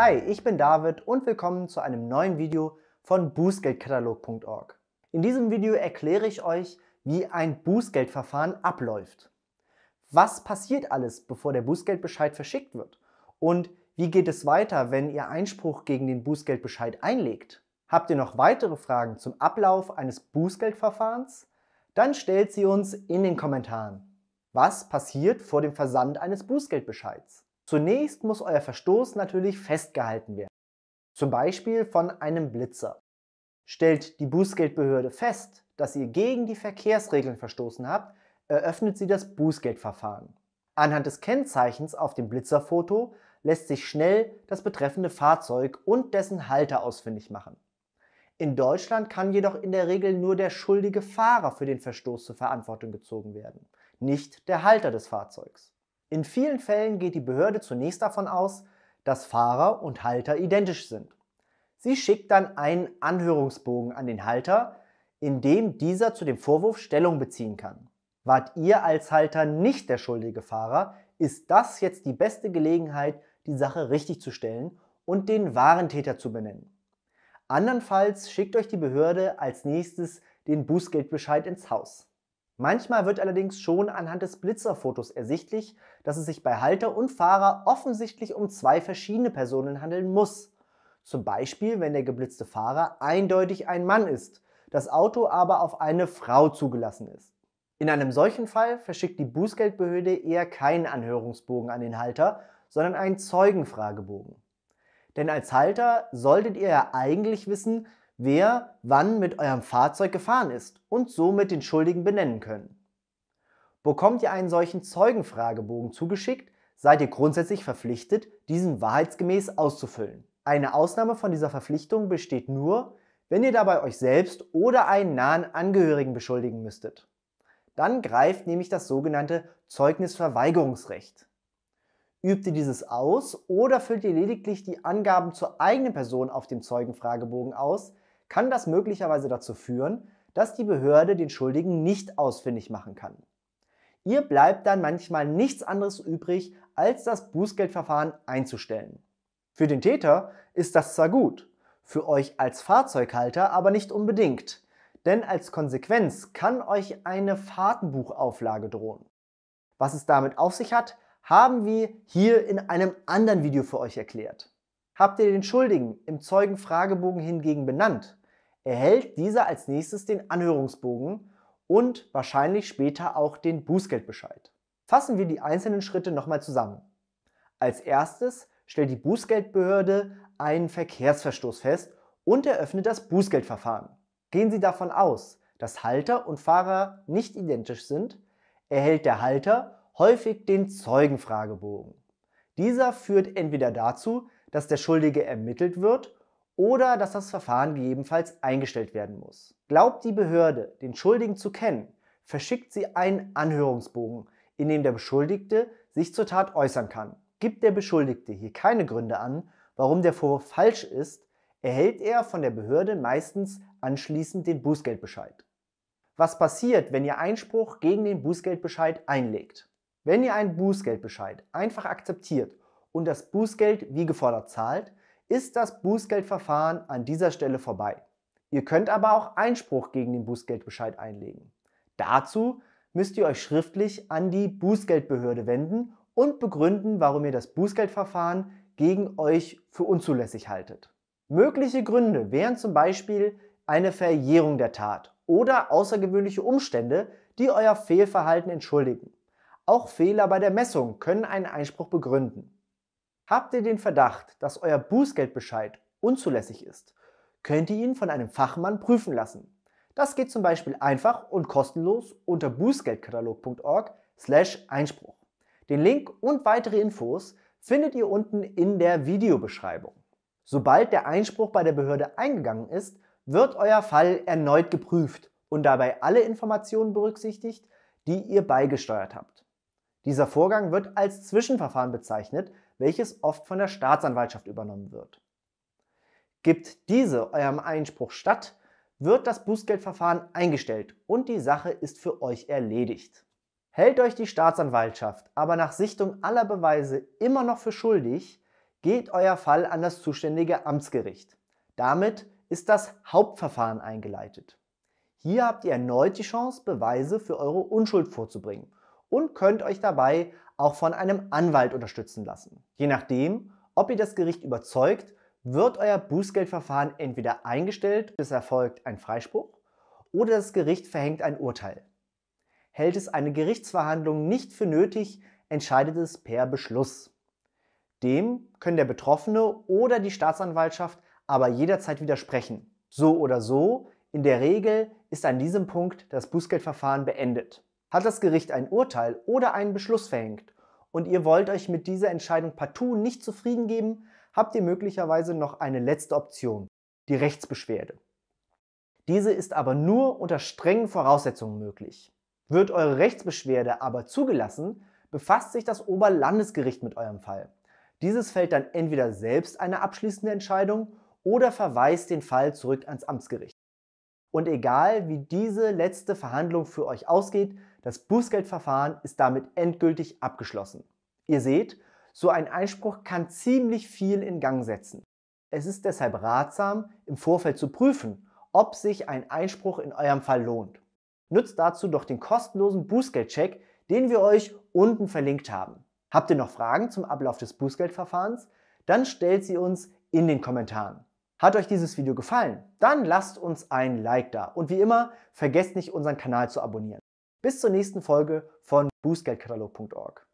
Hi, ich bin David und willkommen zu einem neuen Video von Bußgeldkatalog.org. In diesem Video erkläre ich euch, wie ein Bußgeldverfahren abläuft. Was passiert alles, bevor der Bußgeldbescheid verschickt wird? Und wie geht es weiter, wenn ihr Einspruch gegen den Bußgeldbescheid einlegt? Habt ihr noch weitere Fragen zum Ablauf eines Bußgeldverfahrens? Dann stellt sie uns in den Kommentaren. Was passiert vor dem Versand eines Bußgeldbescheids? Zunächst muss euer Verstoß natürlich festgehalten werden, zum Beispiel von einem Blitzer. Stellt die Bußgeldbehörde fest, dass ihr gegen die Verkehrsregeln verstoßen habt, eröffnet sie das Bußgeldverfahren. Anhand des Kennzeichens auf dem Blitzerfoto lässt sich schnell das betreffende Fahrzeug und dessen Halter ausfindig machen. In Deutschland kann jedoch in der Regel nur der schuldige Fahrer für den Verstoß zur Verantwortung gezogen werden, nicht der Halter des Fahrzeugs. In vielen Fällen geht die Behörde zunächst davon aus, dass Fahrer und Halter identisch sind. Sie schickt dann einen Anhörungsbogen an den Halter, in dem dieser zu dem Vorwurf Stellung beziehen kann. Wart ihr als Halter nicht der schuldige Fahrer, ist das jetzt die beste Gelegenheit, die Sache richtig zu stellen und den wahren Täter zu benennen. Andernfalls schickt euch die Behörde als nächstes den Bußgeldbescheid ins Haus. Manchmal wird allerdings schon anhand des Blitzerfotos ersichtlich, dass es sich bei Halter und Fahrer offensichtlich um zwei verschiedene Personen handeln muss. Zum Beispiel, wenn der geblitzte Fahrer eindeutig ein Mann ist, das Auto aber auf eine Frau zugelassen ist. In einem solchen Fall verschickt die Bußgeldbehörde eher keinen Anhörungsbogen an den Halter, sondern einen Zeugenfragebogen. Denn als Halter solltet ihr ja eigentlich wissen, wer wann mit eurem Fahrzeug gefahren ist und somit den Schuldigen benennen können. Bekommt ihr einen solchen Zeugenfragebogen zugeschickt, seid ihr grundsätzlich verpflichtet, diesen wahrheitsgemäß auszufüllen. Eine Ausnahme von dieser Verpflichtung besteht nur, wenn ihr dabei euch selbst oder einen nahen Angehörigen beschuldigen müsstet. Dann greift nämlich das sogenannte Zeugnisverweigerungsrecht. Übt ihr dieses aus oder füllt ihr lediglich die Angaben zur eigenen Person auf dem Zeugenfragebogen aus, kann das möglicherweise dazu führen, dass die Behörde den Schuldigen nicht ausfindig machen kann. Ihr bleibt dann manchmal nichts anderes übrig, als das Bußgeldverfahren einzustellen. Für den Täter ist das zwar gut, für euch als Fahrzeughalter aber nicht unbedingt, denn als Konsequenz kann euch eine Fahrtenbuchauflage drohen. Was es damit auf sich hat, haben wir hier in einem anderen Video für euch erklärt. Habt ihr den Schuldigen im Zeugenfragebogen hingegen benannt, erhält dieser als nächstes den Anhörungsbogen und wahrscheinlich später auch den Bußgeldbescheid. Fassen wir die einzelnen Schritte nochmal zusammen. Als erstes stellt die Bußgeldbehörde einen Verkehrsverstoß fest und eröffnet das Bußgeldverfahren. Gehen Sie davon aus, dass Halter und Fahrer nicht identisch sind, erhält der Halter häufig den Zeugenfragebogen. Dieser führt entweder dazu, dass der Schuldige ermittelt wird oder dass das Verfahren gegebenenfalls eingestellt werden muss. Glaubt die Behörde, den Schuldigen zu kennen, verschickt sie einen Anhörungsbogen, in dem der Beschuldigte sich zur Tat äußern kann. Gibt der Beschuldigte hier keine Gründe an, warum der Vorwurf falsch ist, erhält er von der Behörde meistens anschließend den Bußgeldbescheid. Was passiert, wenn ihr Einspruch gegen den Bußgeldbescheid einlegt? Wenn ihr einen Bußgeldbescheid einfach akzeptiert und das Bußgeld wie gefordert zahlt, ist das Bußgeldverfahren an dieser Stelle vorbei. Ihr könnt aber auch Einspruch gegen den Bußgeldbescheid einlegen. Dazu müsst ihr euch schriftlich an die Bußgeldbehörde wenden und begründen, warum ihr das Bußgeldverfahren gegen euch für unzulässig haltet. Mögliche Gründe wären zum Beispiel eine Verjährung der Tat oder außergewöhnliche Umstände, die euer Fehlverhalten entschuldigen. Auch Fehler bei der Messung können einen Einspruch begründen. Habt ihr den Verdacht, dass euer Bußgeldbescheid unzulässig ist, könnt ihr ihn von einem Fachmann prüfen lassen. Das geht zum Beispiel einfach und kostenlos unter bußgeldkatalog.org slash Einspruch. Den Link und weitere Infos findet ihr unten in der Videobeschreibung. Sobald der Einspruch bei der Behörde eingegangen ist, wird euer Fall erneut geprüft und dabei alle Informationen berücksichtigt, die ihr beigesteuert habt. Dieser Vorgang wird als Zwischenverfahren bezeichnet, welches oft von der Staatsanwaltschaft übernommen wird. Gibt diese eurem Einspruch statt, wird das Bußgeldverfahren eingestellt und die Sache ist für euch erledigt. Hält euch die Staatsanwaltschaft aber nach Sichtung aller Beweise immer noch für schuldig, geht euer Fall an das zuständige Amtsgericht. Damit ist das Hauptverfahren eingeleitet. Hier habt ihr erneut die Chance, Beweise für eure Unschuld vorzubringen und könnt euch dabei auch von einem Anwalt unterstützen lassen. Je nachdem, ob ihr das Gericht überzeugt, wird euer Bußgeldverfahren entweder eingestellt, es erfolgt ein Freispruch, oder das Gericht verhängt ein Urteil. Hält es eine Gerichtsverhandlung nicht für nötig, entscheidet es per Beschluss. Dem können der Betroffene oder die Staatsanwaltschaft aber jederzeit widersprechen. So oder so, in der Regel ist an diesem Punkt das Bußgeldverfahren beendet. Hat das Gericht ein Urteil oder einen Beschluss verhängt und ihr wollt euch mit dieser Entscheidung partout nicht zufrieden geben, habt ihr möglicherweise noch eine letzte Option, die Rechtsbeschwerde. Diese ist aber nur unter strengen Voraussetzungen möglich. Wird eure Rechtsbeschwerde aber zugelassen, befasst sich das Oberlandesgericht mit eurem Fall. Dieses fällt dann entweder selbst eine abschließende Entscheidung oder verweist den Fall zurück ans Amtsgericht. Und egal wie diese letzte Verhandlung für euch ausgeht, das Bußgeldverfahren ist damit endgültig abgeschlossen. Ihr seht, so ein Einspruch kann ziemlich viel in Gang setzen. Es ist deshalb ratsam, im Vorfeld zu prüfen, ob sich ein Einspruch in eurem Fall lohnt. Nutzt dazu doch den kostenlosen Bußgeldcheck, den wir euch unten verlinkt haben. Habt ihr noch Fragen zum Ablauf des Bußgeldverfahrens? Dann stellt sie uns in den Kommentaren. Hat euch dieses Video gefallen? Dann lasst uns ein Like da. Und wie immer, vergesst nicht, unseren Kanal zu abonnieren. Bis zur nächsten Folge von bußgeldkatalog.org.